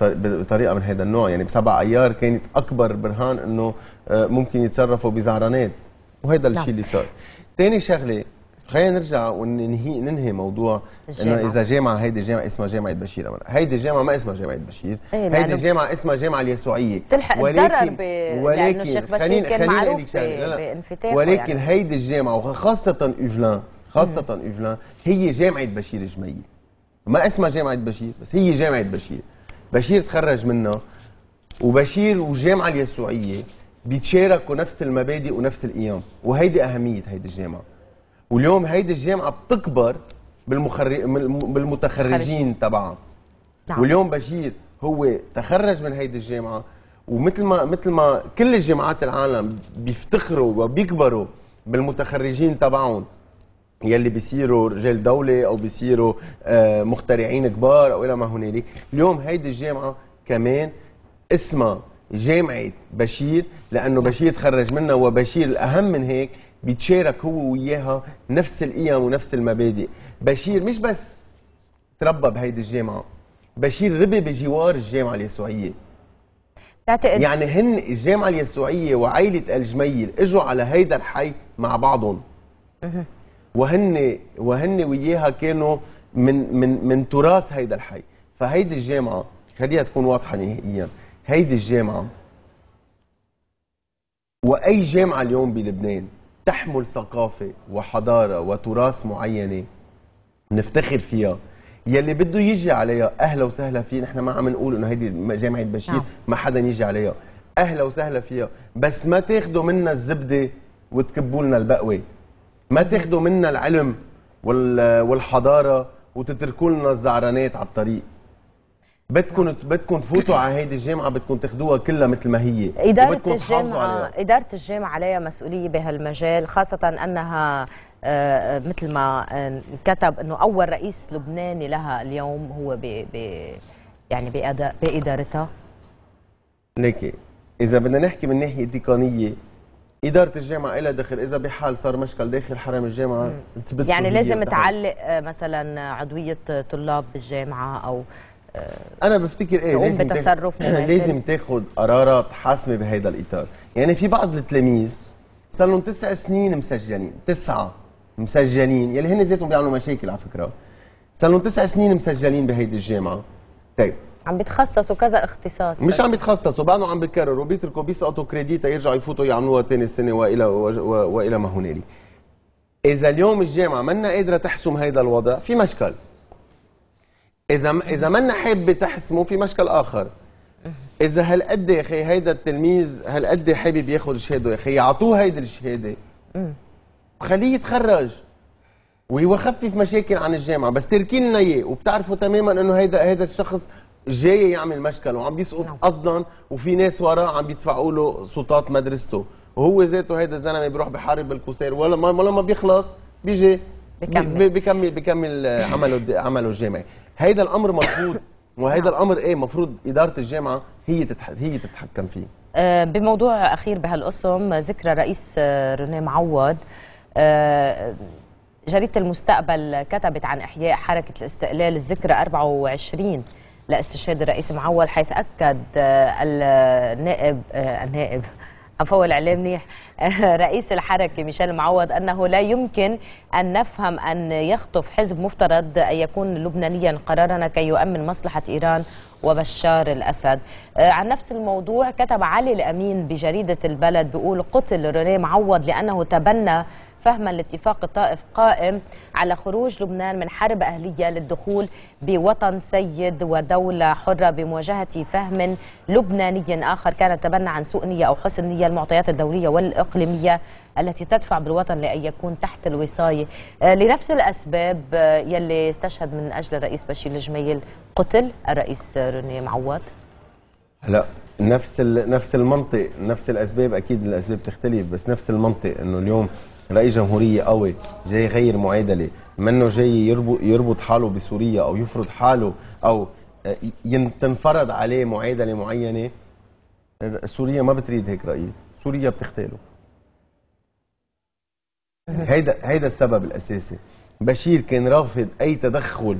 S2: بطريقه من هذا النوع يعني بسبع ايار كانت اكبر برهان انه آه، ممكن يتصرفوا بزعرانات وهذا الشيء نعم. اللي صار ثاني شغله خلينا نرجع وننهي ننهي موضوع انه اذا جامعه هيدي جامعه اسمها جامعه بشير ولا هيدي جامعه ما اسمها جامعه بشير ايه هيدي جامعه اسمها جامعه اليسوعيه تلحق ولكن ب... ولكن الشيخ بشير خلين كان خلين معروف
S1: بانفتاح ولكن يعني.
S2: هيدي الجامعه وخاصه ايفلان خاصه ايفلان هي جامعه بشير جميل ما اسمها جامعه بشير بس هي جامعه بشير بشير تخرج منها وبشير والجامعه اليسوعيه بيتشاركوا نفس المبادئ ونفس القيم وهيدي اهميه هيدي الجامعه واليوم هيدي الجامعه بتكبر بالمخرج بالمتخرجين تبعها نعم. واليوم بشير هو تخرج من هيدي الجامعه ومثل ما مثل ما كل الجامعات العالم بيفتخروا وبيكبروا بالمتخرجين تبعهم يلي بيصيروا رجال دوله او بيصيروا آه، مخترعين كبار او الى ما هنالك اليوم هيدي الجامعه كمان اسمها جامعه بشير لانه بشير تخرج منها وبشير الاهم من هيك بيتشارك هو وياها نفس القيم ونفس المبادئ بشير مش بس تربى بهيدي الجامعه بشير ربي بجوار الجامعه اليسوعيه تعتقد يعني هن الجامعه اليسوعيه وعائله الجميل اجوا على هيدا الحي مع بعضهم وهن وهن وياها كانوا من من من تراث هيدا الحي فهيدي الجامعه خليها تكون واضحه نهائيا هيدي الجامعة وأي جامعة اليوم بلبنان تحمل ثقافة وحضارة وتراث معينة نفتخر فيها يلي بده يجي عليها أهلا وسهلا فيه نحن ما عم نقول إنه هيدي جامعة بشير نعم. ما حدا يجي عليها أهلا وسهلا فيها بس ما تاخدوا منا الزبدة وتكبوا لنا البقوة ما تاخدوا منا العلم والحضارة وتتركوا لنا الزعرانات على الطريق بدكم بدكم تفوتوا على هيدي الجامعه بدكم تاخذوها كلها مثل ما هي اداره الجامعه
S1: اداره الجامعه عليها مسؤوليه بهالمجال خاصه انها آه، مثل ما آه، كتب انه اول رئيس لبناني لها اليوم هو ب يعني بادارتها
S2: ليكي اذا بدنا نحكي من ناحيه تقنيه إدارة الجامعة إلى داخل إذا بحال صار مشكل داخل حرم الجامعة يعني لازم تعلق
S1: آه، مثلا عضوية طلاب بالجامعة أو انا بفتكر ايه لازم بتصرف تاخد لازم
S2: تاخد قرارات حاسمه بهذا الاطار يعني في بعض التلاميذ صار لهم تسع سنين مسجلين تسعه مسجلين يلي هن ذاتهم بيعملوا مشاكل على فكره صار لهم تسع سنين مسجلين بهيدي الجامعه طيب
S1: عم بيتخصصوا كذا اختصاص مش
S2: عم بيتخصصوا بعدهم عم بيكرروا بيتركوا بيسقطوا كريديت يرجعوا يفوتوا يعملوها ثاني سنه والى والى ما هنالك اذا اليوم الجامعه منا قادره تحسم هذا الوضع في مشكل اذا اذا ما نحب تحسمه في مشكل اخر اذا هالقد يا اخي هيدا التلميذ هالقد حابب ياخذ شهاده يا اخي اعطوه هيدي الشهاده وخليه يتخرج ويخفف مشاكل عن الجامعه بس تركين لنا اياه وبتعرفوا تماما انه هيدا هيدا الشخص جاي يعمل مشكل وعم بيسقط قصدا نعم. وفي ناس وراه عم بيدفعوا له سلطات مدرسته وهو ذاته هيدا الزلمه بيروح بحارب بالكوسير ولا ما ولا ما بيخلص بيجي بكمل بكمل بكمل عمله عمله الجامعي هيدا الامر مرفوض نعم. وهيدا الامر ايه المفروض اداره الجامعه هي هي تتحكم فيه
S1: آه، بموضوع اخير بهالقسم ذكرى رئيس آه، روني معوض آه، جريده المستقبل كتبت عن احياء حركه الاستقلال الذكرى 24 لاستشهاد الرئيس معوض حيث اكد النائب النائب أبو عليه منيح رئيس الحركة ميشيل معوض أنه لا يمكن أن نفهم أن يخطف حزب مفترض أن يكون لبنانيا قرارنا كي يؤمن مصلحة إيران وبشار الأسد آه، عن نفس الموضوع كتب علي الأمين بجريدة البلد بيقول قتل روني معوض لأنه تبنى فهما لاتفاق الطائف قائم على خروج لبنان من حرب أهلية للدخول بوطن سيد ودولة حرة بمواجهة فهم لبناني آخر كان يتبنى عن سوء نية أو حسن نية المعطيات الدولية والإقليمية التي تدفع بالوطن لأن يكون تحت الوصاية آه، لنفس الأسباب آه، يلي استشهد من أجل الرئيس بشير الجميل قتل الرئيس روني معوض
S2: هلا نفس نفس المنطق نفس الاسباب اكيد الاسباب تختلف بس نفس المنطق انه اليوم رئيس جمهوريه قوي جاي يغير معادله منه جاي يربط حاله بسوريا او يفرض حاله او آه، تنفرض عليه معادله معينه سوريا ما بتريد هيك رئيس سوريا بتختاله هيدا هيدا السبب الاساسي بشير كان رافض اي تدخل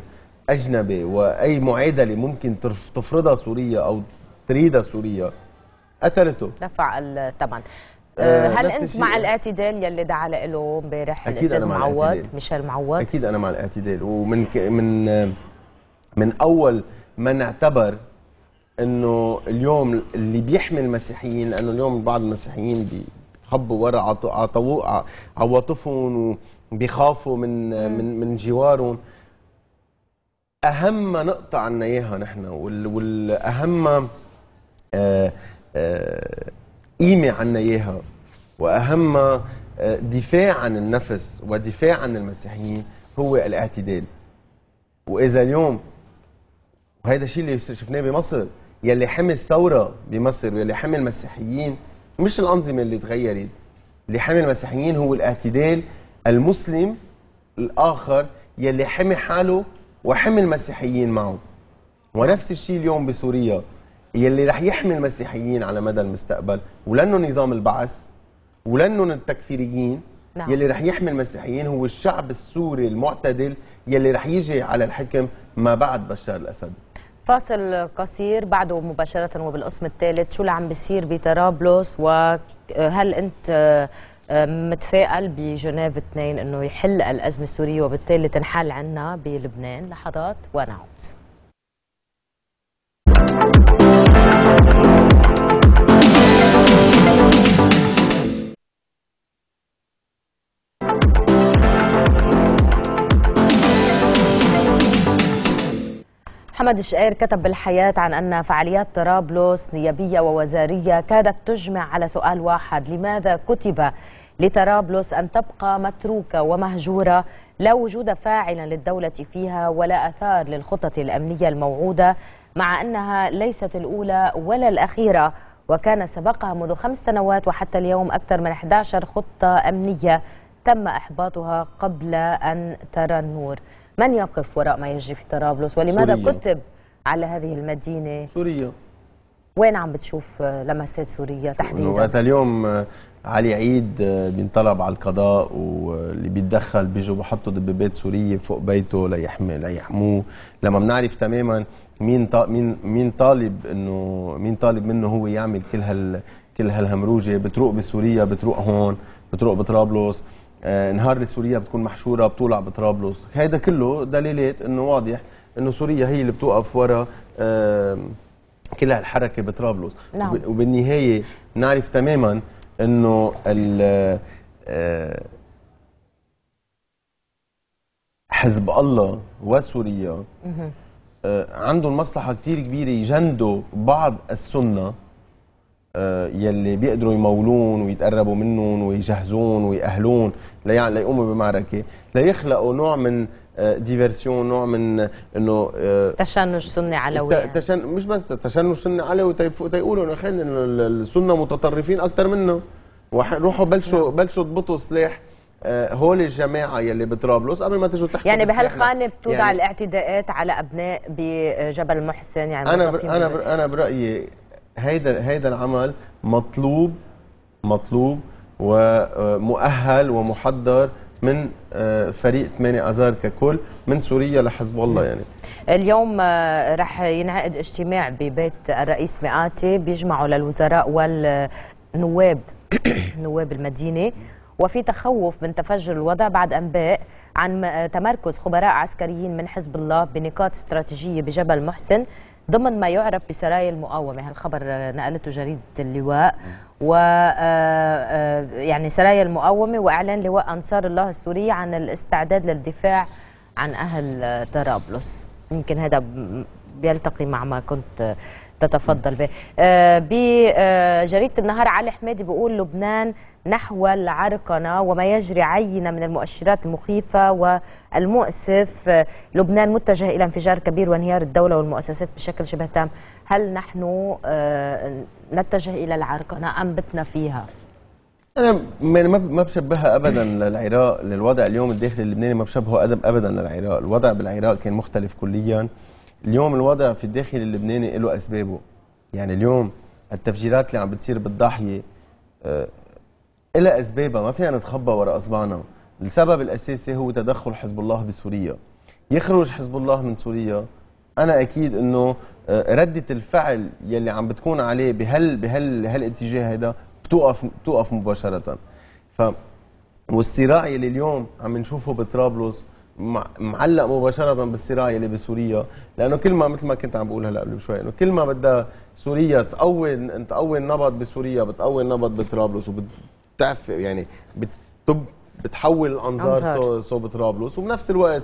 S2: اجنبي واي معادله ممكن تفرضها سوريا او تريدها سوريا قتلته
S1: دفع الثمن
S2: آه،, آه هل انت مع
S1: الاعتدال يلي دعا له امبارح الاستاذ معوض
S2: ميشيل معوض اكيد انا مع الاعتدال ومن ك... من من اول ما نعتبر انه اليوم اللي بيحمي المسيحيين لانه اليوم بعض المسيحيين بيخبوا ورا عواطفهم وبيخافوا من من من جوارهم اهم نقطه عنا اياها نحن والاهم آه, آه، قيمه عنا اياها واهم آه، دفاع عن النفس ودفاع عن المسيحيين هو الاعتدال واذا اليوم وهذا الشيء اللي شفناه بمصر يلي حمي الثوره بمصر ويلي حمي المسيحيين مش الانظمه اللي تغيرت اللي حمي المسيحيين هو الاعتدال المسلم الاخر يلي حمي حاله وحمي المسيحيين معه ونفس الشيء اليوم بسوريا يلي رح يحمي المسيحيين على مدى المستقبل ولانه نظام البعث ولانه التكفيريين نعم. يلي رح يحمي المسيحيين هو الشعب السوري المعتدل يلي رح يجي على الحكم ما بعد بشار الاسد
S1: فاصل قصير بعده مباشرة وبالقسم الثالث شو اللي عم بيصير بطرابلس وهل أنت آه، متفائل بجنيف 2 أنه يحل الأزمة السورية وبالتالي تنحل عنا بلبنان لحظات ونعود محمد الشقير كتب بالحياة عن أن فعاليات طرابلس نيابية ووزارية كادت تجمع على سؤال واحد لماذا كتب لطرابلس أن تبقى متروكة ومهجورة لا وجود فاعلا للدولة فيها ولا أثار للخطط الأمنية الموعودة مع أنها ليست الأولى ولا الأخيرة وكان سبقها منذ خمس سنوات وحتى اليوم أكثر من 11 خطة أمنية تم إحباطها قبل أن ترى النور من يقف وراء ما يجري في طرابلس ولماذا سوريا. كتب على هذه المدينة سوريا وين عم بتشوف لمسات سوريا تحديدا وقت
S2: اليوم آه، علي عيد آه، بينطلب على القضاء واللي بيتدخل بيجوا بحطوا دبابات سوريه فوق بيته ليحمي ليحموه لما بنعرف تماما مين مين مين طالب انه مين طالب منه هو يعمل كل هال كل هالهمروجه بتروق بسوريا بتروق هون بتروق بطرابلس آه، نهار سوريا بتكون محشوره بتولع بطرابلس هيدا كله دليلات انه واضح انه سوريا هي اللي بتوقف ورا آه، كل هالحركه بطرابلس نعم. وبالنهايه نعرف تماما انه آه، حزب الله وسوريا عندهم مصلحه كثير كبيره يجندوا بعض السنه آه، يلي بيقدروا يمولون ويتقربوا منهم ويجهزون ويأهلون ليعني ليقوموا بمعركه ليخلقوا نوع من ديفيرسيون آه، نوع من انه آه، تشنج سني علوي تشن مش بس تشنج سني علوي تيقولوا طيب طيب انه خلينا السنه متطرفين اكثر منا روحوا بلشوا نعم. بلشوا اضبطوا سلاح هول الجماعه يلي بطرابلس قبل ما تجوا تحكوا يعني بهالخانه بتوضع يعني
S1: الاعتداءات على ابناء بجبل محسن يعني انا بر انا بر انا
S2: برايي هيدا هيدا العمل مطلوب مطلوب ومؤهل ومحضر من آه، فريق 8 اذار ككل من سوريا لحزب الله يعني
S1: اليوم آه، رح ينعقد اجتماع ببيت الرئيس مئاتي بيجمعوا للوزراء والنواب نواب المدينه وفي تخوف من تفجر الوضع بعد انباء عن آه، تمركز خبراء عسكريين من حزب الله بنقاط استراتيجيه بجبل محسن ضمن ما يعرف بسرايا المقاومة هالخبر آه، نقلته جريدة اللواء و آه، آه، يعني سرايا المقاومة وإعلان لواء أنصار الله السوري عن الاستعداد للدفاع عن أهل طرابلس يمكن هذا بيلتقي مع ما كنت تتفضل به آه، بجريده النهار علي حمادي بيقول لبنان نحو العرقنه وما يجري عينه من المؤشرات المخيفه والمؤسف آه، لبنان متجه الى انفجار كبير وانهيار الدوله والمؤسسات بشكل شبه تام هل نحن آه، نتجه الى العرقنه ام بتنا فيها
S2: انا يعني ما بشبهها ابدا للعراق للوضع اليوم الداخلي اللبناني ما بشبهه ابدا للعراق الوضع بالعراق كان مختلف كليا اليوم الوضع في الداخل اللبناني له اسبابه يعني اليوم التفجيرات اللي عم بتصير بالضاحيه آه، لها اسبابها ما فينا نتخبى وراء اصبعنا السبب الاساسي هو تدخل حزب الله بسوريا يخرج حزب الله من سوريا انا اكيد انه آه، رده الفعل يلي عم بتكون عليه بهال بهال هالاتجاه هذا بتوقف بتوقف مباشره ف والصراع يلي اليوم عم نشوفه بطرابلس معلق مباشره بالصراع اللي بسوريا لانه كل ما مثل ما كنت عم بقول هلا قبل شوي انه كل ما بدها سوريا تقوي تقوي النبض بسوريا بتقوي النبض بطرابلس وبتعف يعني بتب بتحول الانظار صوب طرابلس وبنفس الوقت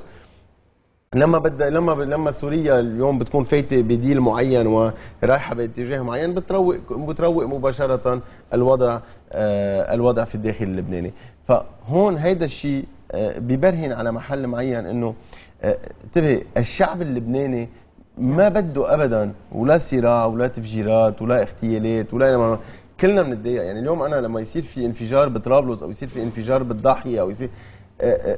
S2: لما بدها لما ب... لما سوريا اليوم بتكون فايته بديل معين ورايحه باتجاه معين بتروق بتروق مباشره الوضع آه الوضع في الداخل اللبناني فهون هيدا الشيء آه، ببرهن على محل معين انه آه، انتبه الشعب اللبناني ما بده ابدا ولا صراع ولا تفجيرات ولا اغتيالات ولا ما كلنا بنتضايق يعني اليوم انا لما يصير في انفجار بطرابلس او يصير في انفجار بالضاحيه او يصير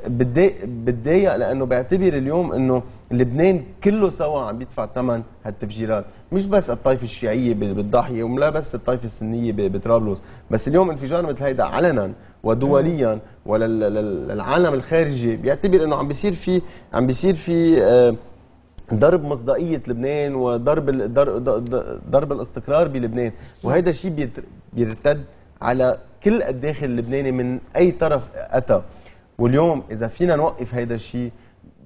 S2: بتضايق بتضايق لانه بعتبر اليوم انه لبنان كله سوا عم بيدفع ثمن هالتفجيرات، مش بس الطائفه الشيعيه بالضاحيه ولا بس الطائفه السنيه بطرابلس، بس اليوم انفجار مثل هيدا علنا ودوليا وللعالم الخارجي بيعتبر انه عم بيصير في عم بيصير في آه، ضرب مصداقيه لبنان وضرب ضرب الاستقرار بلبنان وهيدا الشيء بيرتد على كل الداخل اللبناني من اي طرف اتى واليوم اذا فينا نوقف هيدا الشيء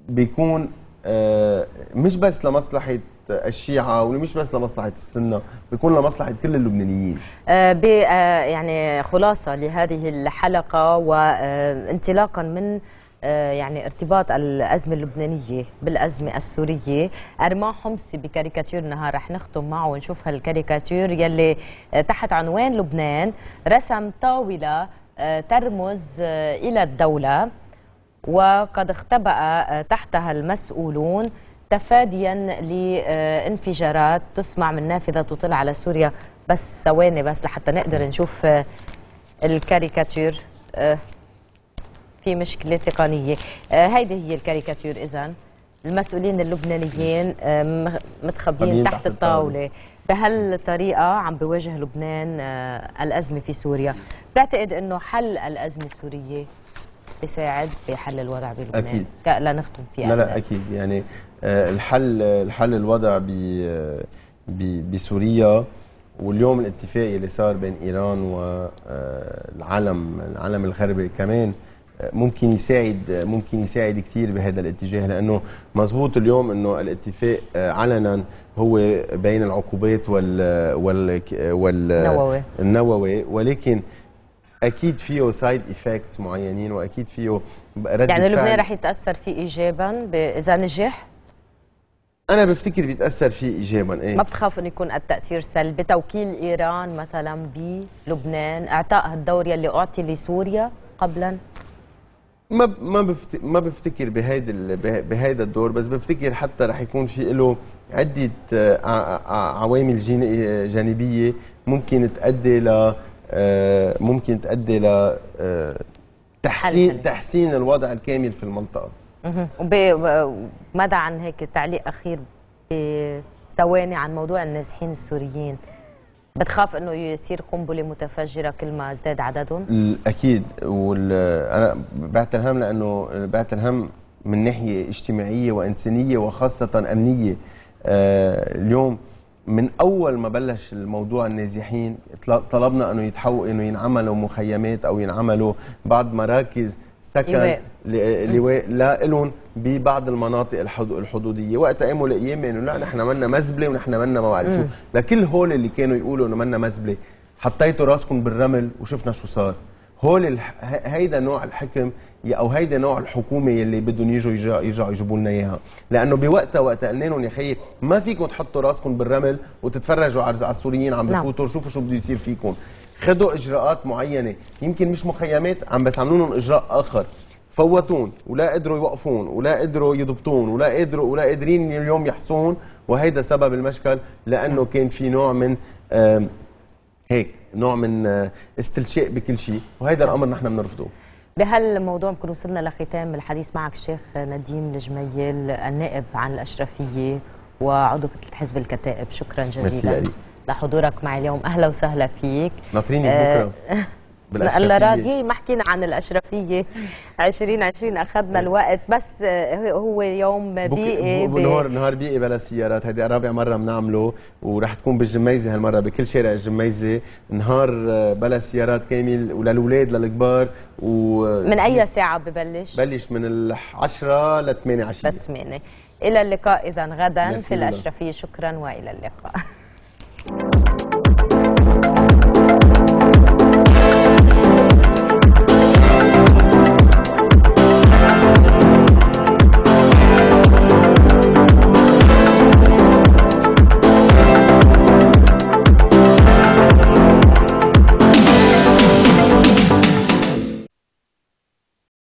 S2: بيكون آه، مش بس لمصلحه الشيعة ومش بس لمصلحة السنة بيكون لمصلحة كل اللبنانيين
S1: آه آه يعني خلاصة لهذه الحلقة وانطلاقا آه، من آه يعني ارتباط الأزمة اللبنانية بالأزمة السورية أرمان حمصي بكاريكاتير نهار رح نختم معه ونشوف هالكاريكاتير يلي آه، تحت عنوان لبنان رسم طاولة ترمز آه، إلى الدولة وقد اختبأ آه، تحتها المسؤولون تفاديا لانفجارات تسمع من نافذة تطل على سوريا بس ثواني بس لحتى نقدر نشوف آه، الكاريكاتير في مشكلة تقنية هيدي هي الكاريكاتير إذن المسؤولين اللبنانيين متخبيين تحت, تحت الطاولة, الطاولة. بهالطريقة عم بواجه لبنان آه، الأزمة في سوريا بتعتقد أنه حل الأزمة السورية بيساعد بحل الوضع بلبنان أكيد لا, نختم فيها لا لا
S2: أكيد يعني آه، الحل الحل الوضع آه، بسوريا واليوم الاتفاق اللي صار بين إيران والعالم العالم الغربي كمان ممكن يساعد ممكن يساعد كثير بهذا الاتجاه لانه مزبوط اليوم انه الاتفاق آه، علنا هو بين العقوبات وال وال وال النووي ولكن اكيد فيه سايد افكتس معينين واكيد فيه رد يعني لبنان رح
S1: يتاثر فيه ايجابا اذا نجح
S2: انا بفتكر بيتاثر فيه ايجابا ايه ما
S1: بتخاف انه يكون التاثير سلبي توكيل ايران مثلا بلبنان اعطاء الدور يلي اعطي لسوريا قبلا
S2: ما ما بفت... ما بفتكر بهيدا بهيدا الدور بس بفتكر حتى رح يكون في له عده آه، عوامل جين... آه، جانبيه ممكن تؤدي ل آه، ممكن تؤدي ل تحسين تحسين الوضع الكامل في المنطقه
S1: وماذا عن هيك تعليق اخير بثواني عن موضوع النازحين السوريين بتخاف انه يصير قنبله متفجره كل ما ازداد عددهم؟
S2: اكيد وال... انا بعت الهم لانه بعت الهم من ناحيه اجتماعيه وانسانيه وخاصه امنيه آه، اليوم من اول ما بلش الموضوع النازحين طلبنا انه يتحول انه ينعملوا مخيمات او ينعملوا بعض مراكز سكن لواء لا لهم ببعض المناطق الحدوديه وقت قاموا الايام انه لا نحن منا مزبله ونحن منا ما بعرف شو لكل هول اللي كانوا يقولوا انه منا مزبله حطيتوا راسكم بالرمل وشفنا شو صار هول هيدا نوع الحكم او هيدا نوع الحكومه يلي بدهم يجوا يرجعوا يجيبوا لنا اياها لانه بوقتها وقت قلنا لهم يا خي ما فيكم تحطوا راسكم بالرمل وتتفرجوا على السوريين عم نعم. بفوتوا شوفوا شو بده يصير فيكم خدوا اجراءات معينه يمكن مش مخيمات عم بس عملوا لهم اجراء اخر فوتون ولا قدروا يوقفون ولا قدروا يضبطون ولا قدروا ولا قادرين اليوم يحصون وهيدا سبب المشكل لانه كان في نوع من هيك نوع من آه، استلشاء بكل شيء وهيدا الامر نحن بنرفضه
S1: بهالموضوع بنكون وصلنا لختام الحديث معك الشيخ نديم الجميل النائب عن الاشرفيه وعضو كتله حزب الكتائب شكرا جزيلا لحضورك معي اليوم اهلا وسهلا
S2: فيك ناطريني آه، بكره هلا راضي
S1: ما حكينا عن الاشرفيه 2020 اخذنا إيه. الوقت بس آه، هو يوم بيئي نهار
S2: نهار بيئي بلا سيارات هذه رابع مره بنعمله وراح تكون بالجميزه هالمره بكل شارع الجميزه نهار آه، بلا سيارات كامل وللاولاد للكبار و من اي
S1: ساعه ببلش؟
S2: بلش من ال 10 ل 8 عشيه ل 8
S1: الى اللقاء اذا غدا في الاشرفيه شكرا والى اللقاء Thank you.